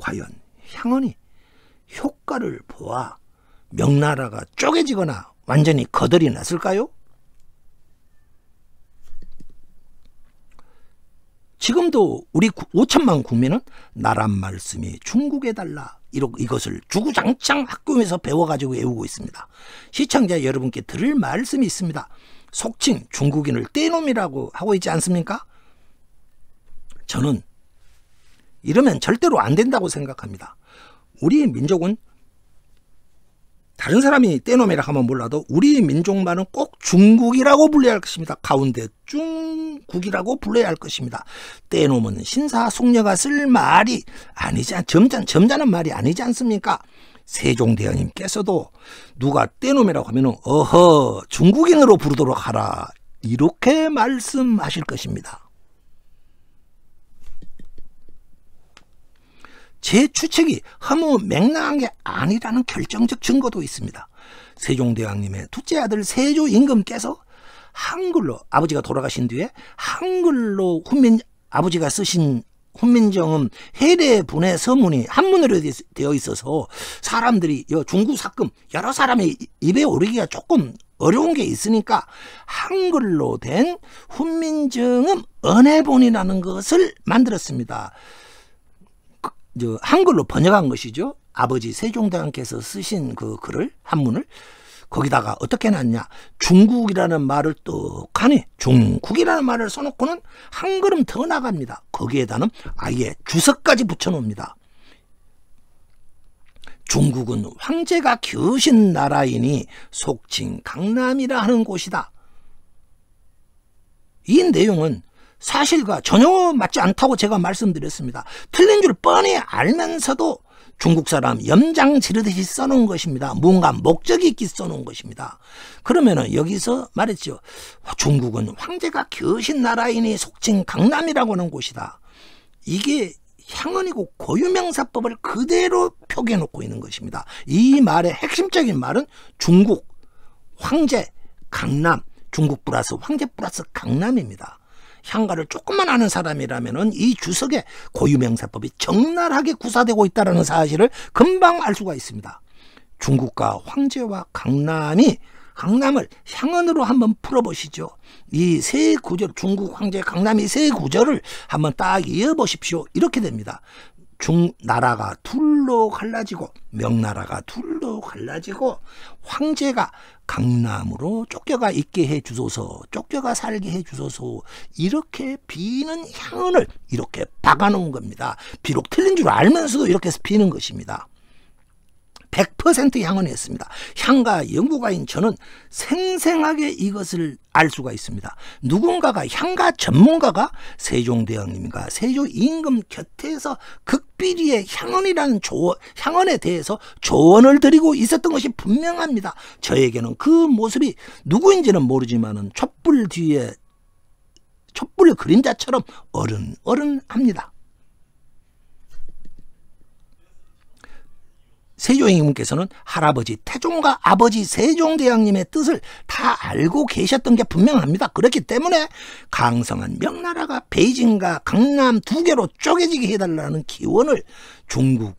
과연 향언이 효과를 보아 명나라가 쪼개지거나 완전히 거덜이 났을까요? 지금도 우리 5천만 국민은 나란 말씀이 중국에 달라 이것을 주구장창 학교에서 배워가지고 외우고 있습니다. 시청자 여러분께 들을 말씀이 있습니다. 속칭 중국인을 떼놈이라고 하고 있지 않습니까? 저는 이러면 절대로 안 된다고 생각합니다. 우리 민족은 다른 사람이 떼놈이라 하면 몰라도 우리 민족만은 꼭 중국이라고 불려야 할 것입니다. 가운데 중국이라고 불러야 할 것입니다. 떼놈은 신사 숙녀가 쓸 말이 아니지 점잖 점잖은 말이 아니지 않습니까? 세종대왕님께서도 누가 떼놈이라고 하면 어허 중국인으로 부르도록 하라 이렇게 말씀하실 것입니다. 제 추측이 허무 맹랑한 게 아니라는 결정적 증거도 있습니다. 세종대왕님의 둘째 아들 세조 임금께서 한글로 아버지가 돌아가신 뒤에 한글로 훈민 아버지가 쓰신 훈민정음 해례분의 서문이 한문으로 되어 있어서 사람들이 중구사금 여러 사람의 입에 오르기가 조금 어려운 게 있으니까 한글로 된 훈민정음 언해본이라는 것을 만들었습니다. 저 한글로 번역한 것이죠. 아버지 세종대왕께서 쓰신 그 글을 한문을 거기다가 어떻게 놨냐 중국이라는 말을 떡하니 중국이라는 말을 써놓고는 한 걸음 더 나갑니다 거기에다는 아예 주석까지 붙여놓습니다 중국은 황제가 기우신 나라이니 속칭 강남이라 하는 곳이다 이 내용은 사실과 전혀 맞지 않다고 제가 말씀드렸습니다. 틀린 줄 뻔히 알면서도 중국 사람 염장 지르듯이 써놓은 것입니다. 뭔가 목적이 있기 써놓은 것입니다. 그러면은 여기서 말했죠. 중국은 황제가 교신 나라이니 속칭 강남이라고 하는 곳이다. 이게 향언이고 고유명사법을 그대로 표기해놓고 있는 것입니다. 이 말의 핵심적인 말은 중국, 황제, 강남, 중국 플러스 황제 플러스 강남입니다. 향가를 조금만 아는 사람이라면 이 주석의 고유명사법이 적나라하게 구사되고 있다는 사실을 금방 알 수가 있습니다. 중국과 황제와 강남이 강남을 향언으로 한번 풀어보시죠. 이 세 구절, 중국 황제 강남이 세 구절을 한번 딱 이어보십시오. 이렇게 됩니다. 중나라가 둘로 갈라지고 명나라가 둘로 갈라지고 황제가 강남으로 쫓겨가 있게 해 주소서 쫓겨가 살게 해 주소서 이렇게 비는 향언을 이렇게 박아놓은 겁니다. 비록 틀린 줄 알면서도 이렇게 비는 것입니다. 100%향언했습니다 향과 연구가인 저는 생생하게 이것을 알 수가 있습니다. 누군가가 향가 전문가가 세종대왕님과 세조 임금 곁에서 극비리의 향언이라는 조언, 향언에 대해서 조언을 드리고 있었던 것이 분명합니다. 저에게는 그 모습이 누구인지는 모르지만 촛불 뒤에 촛불 그림자처럼 어른어른합니다. 세조행님께서는 할아버지 태종과 아버지 세종대왕님의 뜻을 다 알고 계셨던 게 분명합니다. 그렇기 때문에 강성한 명나라가 베이징과 강남 두 개로 쪼개지게 해달라는 기원을 중국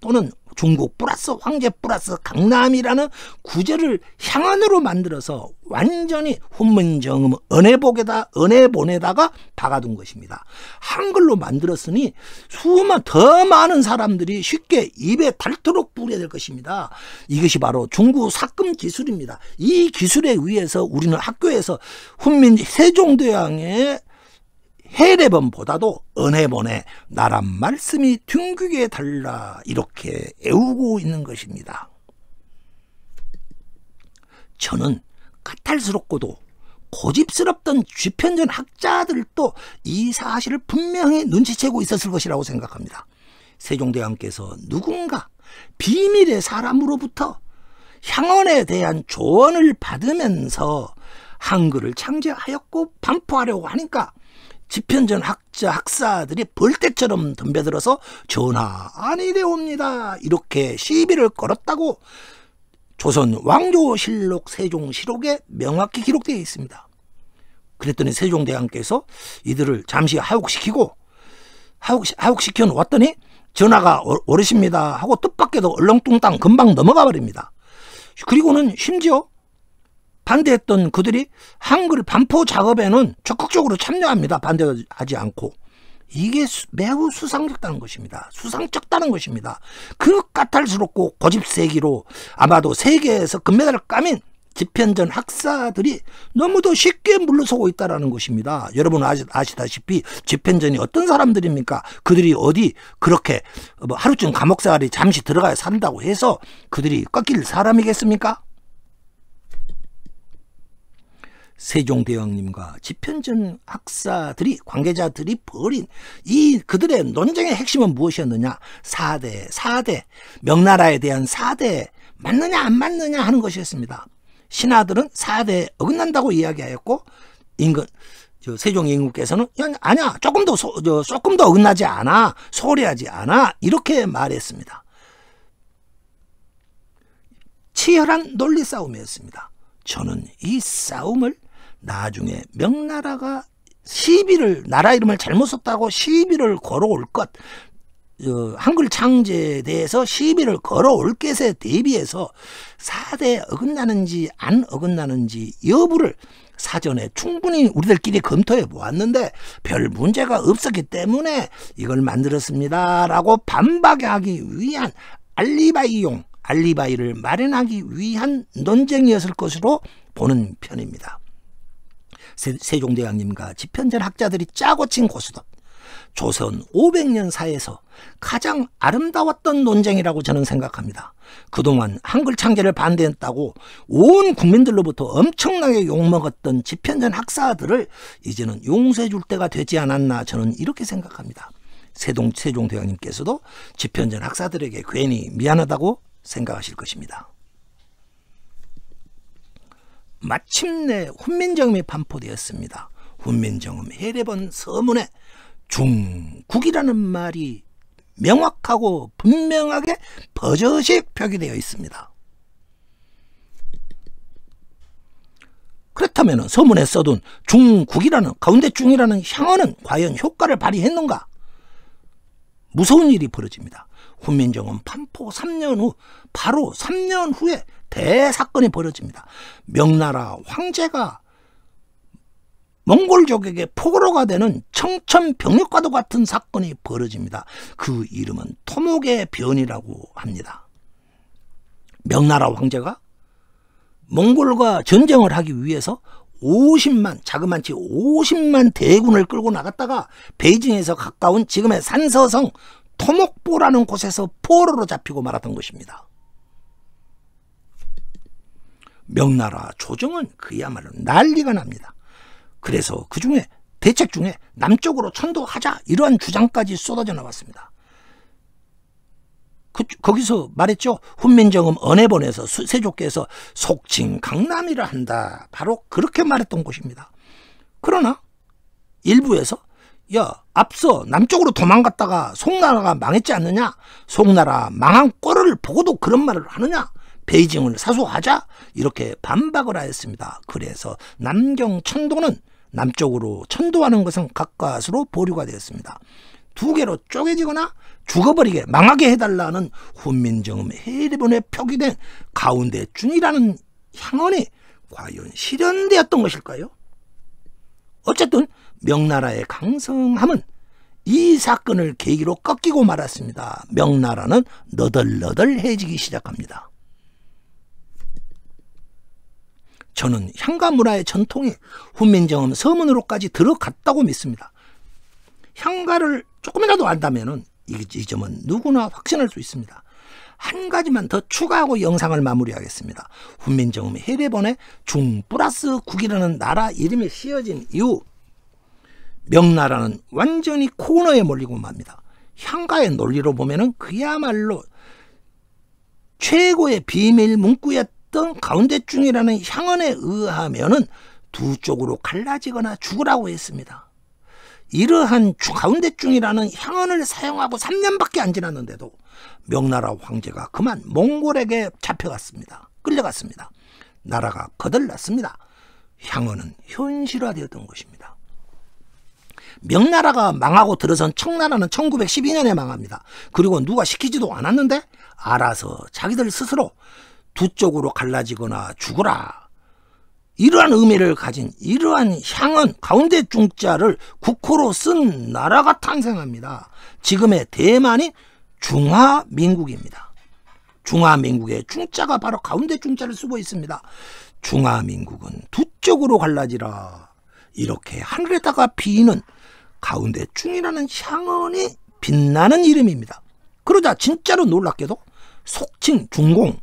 또는 중국 플러스 황제 플러스 강남이라는 구제를 향안으로 만들어서 완전히 훈문정음 은혜복에다 은혜본에다가 박아둔 것입니다. 한글로 만들었으니 수만 더 많은 사람들이 쉽게 입에 닳도록 뿌려야 될 것입니다. 이것이 바로 중국 삭금 기술입니다. 이 기술에 의해서 우리는 학교에서 훈민 세종대왕의 해례본보다도 은혜본에 나란 말씀이 등극에 달라 이렇게 애우고 있는 것입니다. 저는 까탈스럽고도 고집스럽던 주편전 학자들도 이 사실을 분명히 눈치채고 있었을 것이라고 생각합니다. 세종대왕께서 누군가 비밀의 사람으로부터 향언에 대한 조언을 받으면서 한글을 창제하였고 반포하려고 하니까 집현전 학자 학사들이 벌떼처럼 덤벼들어서 전하 아니되옵니다 이렇게 시비를 걸었다고 조선 왕조실록 세종실록에 명확히 기록되어 있습니다. 그랬더니 세종대왕께서 이들을 잠시 하옥시키고 하옥, 하옥시켜 놓았더니 전하가 오르십니다 하고 뜻밖에도 얼렁뚱땅 금방 넘어가 버립니다. 그리고는 심지어 반대했던 그들이 한글 반포 작업에는 적극적으로 참여합니다. 반대하지 않고. 이게 수, 매우 수상적다는 것입니다. 수상적다는 것입니다. 그 까탈스럽고 고집세기로 아마도 세계에서 금메달을 까민 집현전 학사들이 너무도 쉽게 물러서고 있다라는 것입니다. 여러분 아시, 다시피 집현전이 어떤 사람들입니까? 그들이 어디 그렇게 뭐 하루쯤 감옥생활이 잠시 들어가야 산다고 해서 그들이 꺾일 사람이겠습니까? 세종대왕님과 집현전 학사들이 관계자들이 벌인 이 그들의 논쟁의 핵심은 무엇이었느냐? 4대 4대 명나라에 대한 4대 맞느냐 안 맞느냐 하는 것이었습니다. 신하들은 4대 어긋난다고 이야기하였고 인근 저 세종 인국께서는 아니야 조금 더 소, 저, 조금 더 어긋나지 않아 소홀히하지 않아 이렇게 말했습니다. 치열한 논리 싸움이었습니다. 저는 이 싸움을 나중에 명나라가 시비를 나라 이름을 잘못 썼다고 시비를 걸어올 것 어, 한글 창제에 대해서 시비를 걸어올 것에 대비해서 사대 어긋나는지 안 어긋나는지 여부를 사전에 충분히 우리들끼리 검토해 보았는데 별 문제가 없었기 때문에 이걸 만들었습니다. 라고 반박하기 위한 알리바이용 알리바이를 마련하기 위한 논쟁이었을 것으로 보는 편입니다. 세종대왕님과 집현전 학자들이 짜고 친고수도 조선 500년 사에서 가장 아름다웠던 논쟁이라고 저는 생각합니다. 그동안 한글 창제를 반대했다고 온 국민들로부터 엄청나게 욕먹었던 집현전 학사들을 이제는 용서해 줄 때가 되지 않았나 저는 이렇게 생각합니다. 세종, 세종대왕님께서도 집현전 학사들에게 괜히 미안하다고 생각하실 것입니다. 마침내 훈민정음이 반포되었습니다. 훈민정음 해례본 서문에 중국이라는 말이 명확하고 분명하게 버젓이 표기되어 있습니다. 그렇다면 서문에 써둔 중국이라는 가운데 중이라는 향어는 과연 효과를 발휘했는가? 무서운 일이 벌어집니다. 훈민정음 판포 3년 후 바로 3년 후에 대사건이 벌어집니다. 명나라 황제가 몽골족에게 포로가 되는 청천벽력과도 같은 사건이 벌어집니다. 그 이름은 토목의 변이라고 합니다. 명나라 황제가 몽골과 전쟁을 하기 위해서 50만, 자그만치 50만 대군을 끌고 나갔다가 베이징에서 가까운 지금의 산서성 토목보라는 곳에서 포로로 잡히고 말았던 것입니다. 명나라 조정은 그야말로 난리가 납니다. 그래서 그 중에 대책 중에 남쪽으로 천도하자 이러한 주장까지 쏟아져 나왔습니다. 그, 거기서 말했죠. 훈민정음 언해보내서 세조께서 속칭 강남이라 한다. 바로 그렇게 말했던 곳입니다. 그러나 일부에서 야 앞서 남쪽으로 도망갔다가 송나라가 망했지 않느냐? 송나라 망한 꼴을 보고도 그런 말을 하느냐? 베이징을 사수하자 이렇게 반박을 하였습니다. 그래서 남경 천도는 남쪽으로 천도하는 것은 가까스로 보류가 되었습니다. 두 개로 쪼개지거나 죽어버리게 망하게 해달라는 훈민정음 해리본에 표기된 가운데 준이라는 향언이 과연 실현되었던 것일까요? 어쨌든 명나라의 강성함은 이 사건을 계기로 꺾이고 말았습니다. 명나라는 너덜너덜해지기 시작합니다. 저는 향가 문화의 전통이 훈민정음 서문으로까지 들어갔다고 믿습니다. 향가를 조금이라도 안다면 이, 이 점은 누구나 확신할 수 있습니다. 한 가지만 더 추가하고 영상을 마무리하겠습니다. 훈민정음 해례본에 중 플러스 국이라는 나라 이름이 씌어진 이후 명나라는 완전히 코너에 몰리고 맙니다. 향가의 논리로 보면 그야말로 최고의 비밀 문구였다. 어떤 가운데중이라는 향언에 의하면은 두 쪽으로 갈라지거나 죽으라고 했습니다. 이러한 가운데중이라는 향언을 사용하고 3년밖에 안 지났는데도 명나라 황제가 그만 몽골에게 잡혀갔습니다. 끌려갔습니다. 나라가 거덜났습니다. 향언은 현실화되었던 것입니다. 명나라가 망하고 들어선 청나라는 1912년에 망합니다. 그리고 누가 시키지도 않았는데 알아서 자기들 스스로 두 쪽으로 갈라지거나 죽어라 이러한 의미를 가진 이러한 향은 가운데 중자를 국호로 쓴 나라가 탄생합니다. 지금의 대만이 중화민국입니다. 중화민국의 중자가 바로 가운데 중자를 쓰고 있습니다. 중화민국은 두 쪽으로 갈라지라. 이렇게 하늘에다가 비는 가운데 중이라는 향언이 빛나는 이름입니다. 그러자 진짜로 놀랍게도 속칭 중공,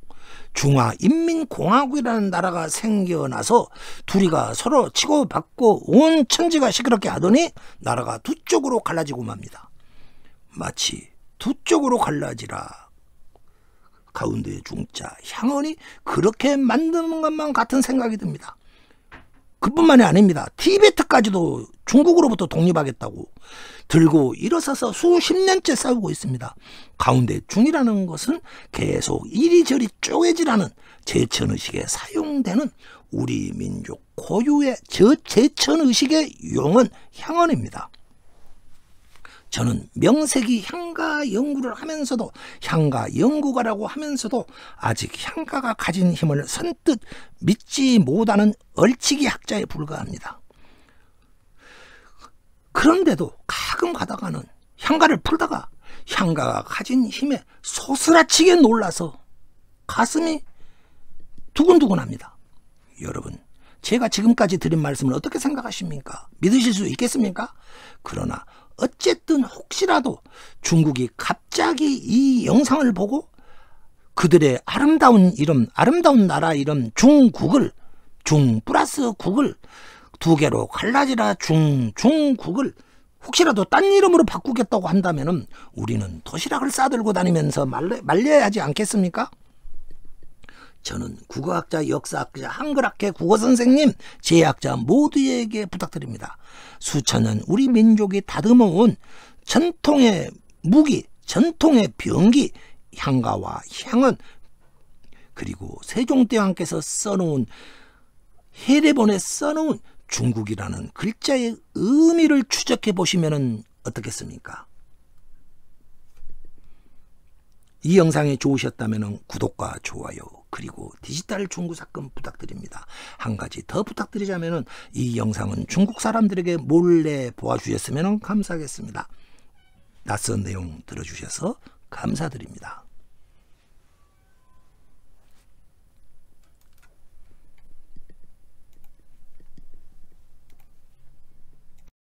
중화인민공화국이라는 나라가 생겨나서 둘이가 서로 치고받고 온 천지가 시끄럽게 하더니 나라가 두 쪽으로 갈라지고 맙니다. 마치 두 쪽으로 갈라지라 가운데 중자 향원이 그렇게 만드는 것만 같은 생각이 듭니다. 그뿐만이 아닙니다. 티베트까지도 중국으로부터 독립하겠다고 들고 일어서서 수십 년째 싸우고 있습니다. 가운데 중이라는 것은 계속 이리저리 쪼개지라는 제천의식에 사용되는 우리 민족 고유의 저 제천의식의 용은 향언입니다. 저는 명색이 향가 연구를 하면서도 향가 연구가라고 하면서도 아직 향가가 가진 힘을 선뜻 믿지 못하는 얼치기 학자에 불과합니다. 그런데도 가끔 가다가는 향가를 풀다가 향가가 가진 힘에 소스라치게 놀라서 가슴이 두근두근합니다. 여러분, 제가 지금까지 드린 말씀을 어떻게 생각하십니까? 믿으실 수 있겠습니까? 그러나 어쨌든 혹시라도 중국이 갑자기 이 영상을 보고 그들의 아름다운 이름, 아름다운 나라 이름 중국을 중 플러스 국을 두 개로 갈라지라 중, 중국을 혹시라도 딴 이름으로 바꾸겠다고 한다면 우리는 도시락을 싸들고 다니면서 말려, 말려야 하지 않겠습니까? 저는 국어학자, 역사학자, 한글학회 국어선생님, 제학자 모두에게 부탁드립니다. 수천 년 우리 민족이 다듬어온 전통의 무기, 전통의 병기, 향가와 향은 그리고 세종대왕께서 써놓은 해례본에 써놓은 중국이라는 글자의 의미를 추적해 보시면 어떻겠습니까? 이 영상이 좋으셨다면 구독과 좋아요 그리고 디지털 중국 사건 부탁드립니다. 한 가지 더 부탁드리자면 이 영상은 중국 사람들에게 몰래 보아주셨으면 감사하겠습니다. 낯선 내용 들어주셔서 감사드립니다.